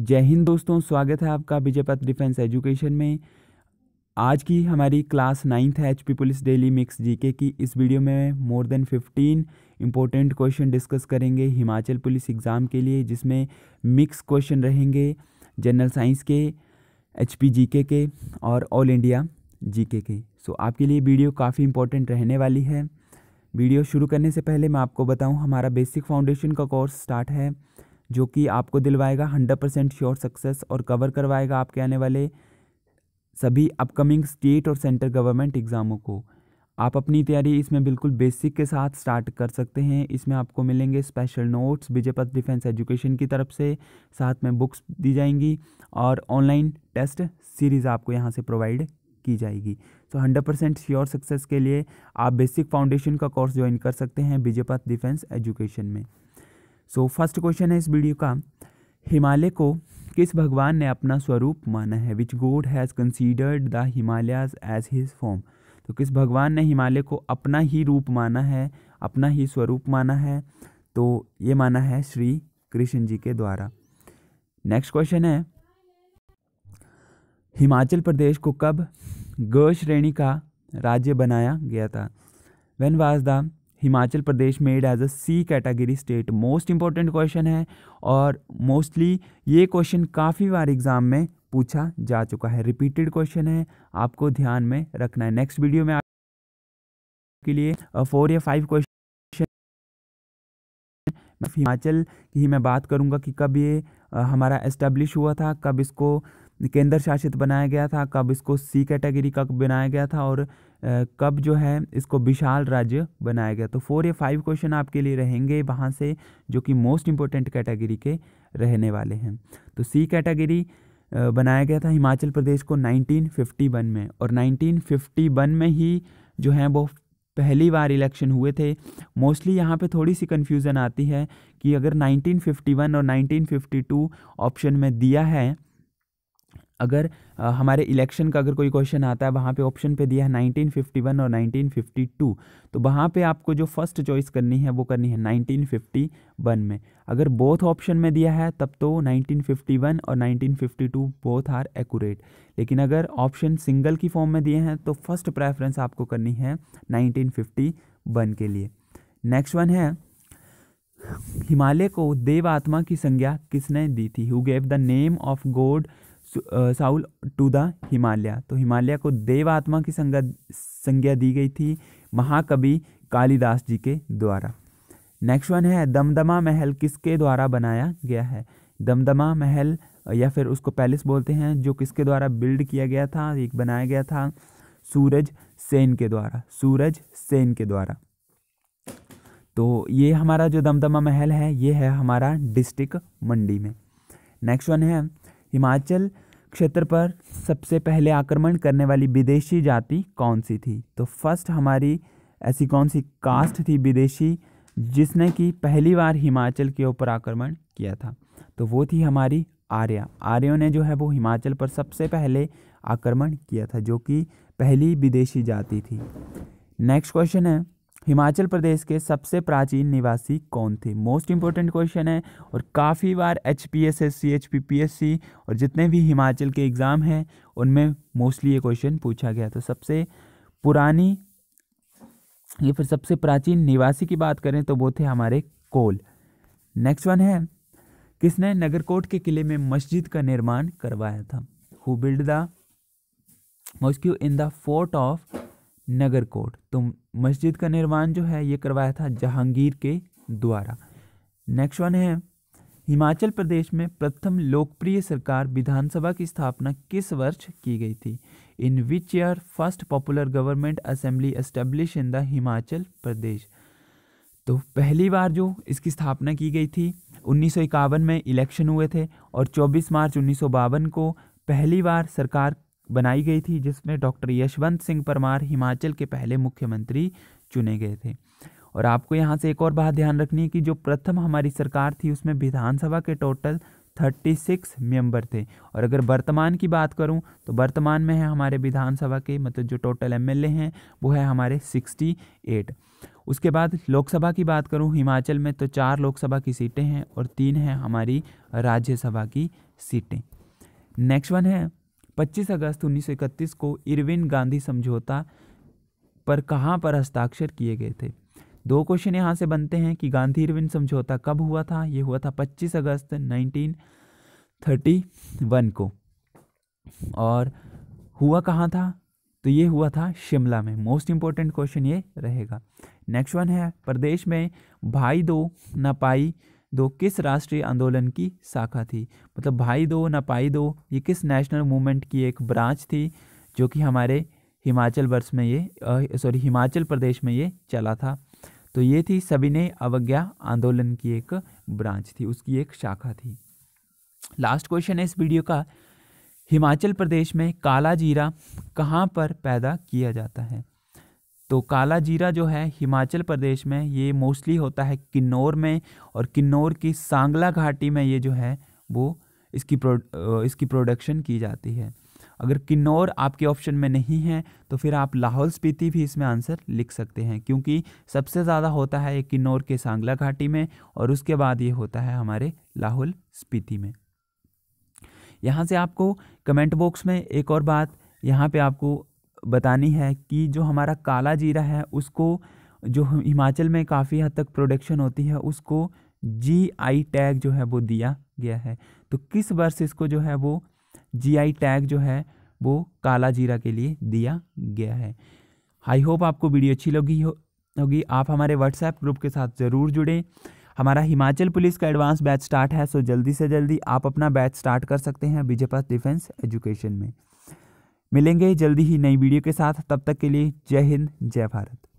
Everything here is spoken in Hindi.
जय हिंद दोस्तों स्वागत है आपका विजयपथ डिफेंस एजुकेशन में आज की हमारी क्लास नाइन्थ है H P police daily mix GK की इस वीडियो में more than fifteen important question discuss करेंगे हिमाचल पुलिस एग्ज़ाम के लिए जिसमें मिक्स क्वेश्चन रहेंगे जनरल साइंस के एच पी जी के और ऑल इंडिया जी के के सो आपके लिए वीडियो काफ़ी इंपॉर्टेंट रहने वाली है वीडियो शुरू करने से पहले मैं आपको बताऊं हमारा बेसिक फाउंडेशन का कोर्स स्टार्ट है जो कि आपको दिलवाएगा हंड्रेड परसेंट श्योर सक्सेस और कवर करवाएगा आपके आने वाले सभी अपकमिंग स्टेट और सेंट्रल गवर्नमेंट एग्ज़ामों को आप अपनी तैयारी इसमें बिल्कुल बेसिक के साथ स्टार्ट कर सकते हैं इसमें आपको मिलेंगे special notes Vijaypath Defence Education की तरफ से साथ में बुक्स दी जाएंगी और ऑनलाइन टेस्ट सीरीज़ आपको यहाँ से प्रोवाइड की जाएगी so hundred percent sure success के लिए आप बेसिक फाउंडेशन का कोर्स ज्वाइन कर सकते हैं विजयपथ डिफेंस एजुकेशन में सो फर्स्ट क्वेश्चन है इस वीडियो का हिमालय को किस भगवान ने अपना स्वरूप माना है which god has considered the Himalayas as his form तो किस भगवान ने हिमालय को अपना ही रूप माना है अपना ही स्वरूप माना है तो ये माना है श्री कृष्ण जी के द्वारा नेक्स्ट क्वेश्चन है हिमाचल प्रदेश को कब ग श्रेणी का राज्य बनाया गया था when was the Himachal Pradesh made as a C category state most important question है और मोस्टली ये क्वेश्चन काफ़ी बार एग्जाम में पूछा जा चुका है रिपीटेड क्वेश्चन है आपको ध्यान में रखना है नेक्स्ट वीडियो में आपके लिए फोर या फाइव क्वेश्चन हिमाचल की ही मैं बात करूंगा कि कब ये हमारा एस्टेब्लिश हुआ था कब इसको केंद्र शासित बनाया गया था कब इसको सी कैटेगरी का बनाया गया था और कब जो है इसको विशाल राज्य बनाया गया तो फोर या फाइव क्वेश्चन आपके लिए रहेंगे वहाँ से जो कि मोस्ट इम्पोर्टेंट कैटेगरी के रहने वाले हैं तो सी कैटेगरी बनाया गया था हिमाचल प्रदेश को 1951 में और 1951 में ही जो है वो पहली बार इलेक्शन हुए थे मोस्टली यहाँ पे थोड़ी सी कन्फ्यूज़न आती है कि अगर 1951 और 1952 ऑप्शन में दिया है अगर आ, हमारे इलेक्शन का अगर कोई क्वेश्चन आता है वहाँ पे ऑप्शन पे दिया है 1951 और 1952 तो वहाँ पे आपको जो फर्स्ट चॉइस करनी है वो करनी है 1951 में अगर बोथ ऑप्शन में दिया है तब तो 1951 और 1952 बोथ आर एक्यूरेट लेकिन अगर ऑप्शन सिंगल की फॉर्म में दिए हैं तो फर्स्ट प्रेफरेंस आपको करनी है नाइनटीन के लिए नेक्स्ट वन है हिमालय को देव आत्मा की संज्ञा किसने दी थी who gave the name of god soul to the Himalaya तो हिमालय को देव आत्मा की संज्ञा संज्ञा दी गई थी महाकवि कालिदास जी के द्वारा नेक्स्ट वन है दमदमा महल किसके द्वारा बनाया गया है दमदमा महल या फिर उसको पैलेस बोलते हैं जो किसके द्वारा बिल्ड किया गया था एक बनाया गया था सूरज सेन के द्वारा सूरज सेन के द्वारा तो ये हमारा जो दमदमा महल है ये है हमारा डिस्ट्रिक्ट मंडी में नेक्स्ट वन है हिमाचल क्षेत्र पर सबसे पहले आक्रमण करने वाली विदेशी जाति कौन सी थी तो फर्स्ट हमारी ऐसी कौन सी कास्ट थी विदेशी जिसने कि पहली बार हिमाचल के ऊपर आक्रमण किया था तो वो थी हमारी आर्या आर्यों ने जो है वो हिमाचल पर सबसे पहले आक्रमण किया था जो कि पहली विदेशी जाति थी नेक्स्ट क्वेश्चन है हिमाचल प्रदेश के सबसे प्राचीन निवासी कौन थे मोस्ट इंपॉर्टेंट क्वेश्चन है और काफ़ी बार H P S S C H P P S C और जितने भी हिमाचल के एग्ज़ाम हैं उनमें मोस्टली ये क्वेश्चन पूछा गया तो सबसे पुरानी ये फिर सबसे प्राचीन निवासी की बात करें तो वो थे हमारे कोल नेक्स्ट वन है किसने नगरकोट के किले में मस्जिद का निर्माण करवाया था who build the mosque in the fort of Nagarkot तो मस्जिद का निर्माण जो है ये करवाया था जहांगीर के द्वारा नेक्स्ट वन है हिमाचल प्रदेश में प्रथम लोकप्रिय सरकार विधानसभा की स्थापना किस वर्ष की गई थी in which year first popular government assembly establish in the Himachal Pradesh तो पहली बार जो इसकी स्थापना की गई थी उन्नीस में इलेक्शन हुए थे और 24 मार्च उन्नीस को पहली बार सरकार बनाई गई थी जिसमें डॉक्टर यशवंत सिंह परमार हिमाचल के पहले मुख्यमंत्री चुने गए थे और आपको यहाँ से एक और बात ध्यान रखनी है कि जो प्रथम हमारी सरकार थी उसमें विधानसभा के टोटल 36 मेंबर थे और अगर वर्तमान की बात करूं तो वर्तमान में है हमारे विधानसभा के मतलब जो टोटल एमएलए हैं वो है हमारे 68 उसके बाद लोकसभा की बात करूं हिमाचल में तो चार लोकसभा की सीटें हैं और तीन हैं हमारी राज्यसभा की सीटें नेक्स्ट वन है 25 अगस्त 1931 को इरविन गांधी समझौता पर कहाँ पर हस्ताक्षर किए गए थे दो क्वेश्चन यहाँ से बनते हैं कि गांधी इरविन समझौता कब हुआ था ये हुआ था 25 अगस्त 1931 को और हुआ कहाँ था तो ये हुआ था शिमला में मोस्ट इम्पोर्टेंट क्वेश्चन ये रहेगा नेक्स्ट वन है प्रदेश में भाई दो नपाई दो किस राष्ट्रीय आंदोलन की शाखा थी मतलब भाई दो पाई दो ये किस नेशनल मूवमेंट की एक ब्रांच थी जो कि हमारे हिमाचल वर्ष में ये सॉरी हिमाचल प्रदेश में ये चला था तो ये थी सविनय अवज्ञा आंदोलन की एक ब्रांच थी उसकी एक शाखा थी लास्ट क्वेश्चन है इस वीडियो का हिमाचल प्रदेश में काला जीरा कहाँ पर पैदा किया जाता है तो काला जीरा जो है हिमाचल प्रदेश में ये मोस्टली होता है किन्नौर में और किन्नौर की सांगला घाटी में ये जो है वो इसकी प्रो इसकी प्रोडक्शन की जाती है अगर किन्नौर आपके ऑप्शन में नहीं है तो फिर आप लाहौल स्पीति भी इसमें आंसर लिख सकते हैं क्योंकि सबसे ज़्यादा होता है ये किन्नौर के सांगला घाटी में और उसके बाद ये होता है हमारे लाहौल स्पीति में यहाँ से आपको कमेंट बॉक्स में एक और बात यहाँ पे आपको बतानी है कि जो हमारा काला जीरा है उसको जो हिमाचल में काफ़ी हद तक प्रोडक्शन होती है उसको जी आई टैग जो है वो दिया गया है तो किस वर्ष इसको जो है वो जी आई टैग जो है वो काला जीरा के लिए दिया गया है आई होप आपको वीडियो अच्छी लगी हो होगी आप हमारे व्हाट्सएप ग्रुप के साथ ज़रूर जुड़ें हमारा हिमाचल पुलिस का एडवांस बैच स्टार्ट है सो जल्दी से जल्दी आप अपना बैच स्टार्ट कर सकते हैं विजयपथ डिफेंस एजुकेशन में मिलेंगे जल्दी ही नई वीडियो के साथ तब तक के लिए जय हिंद जय भारत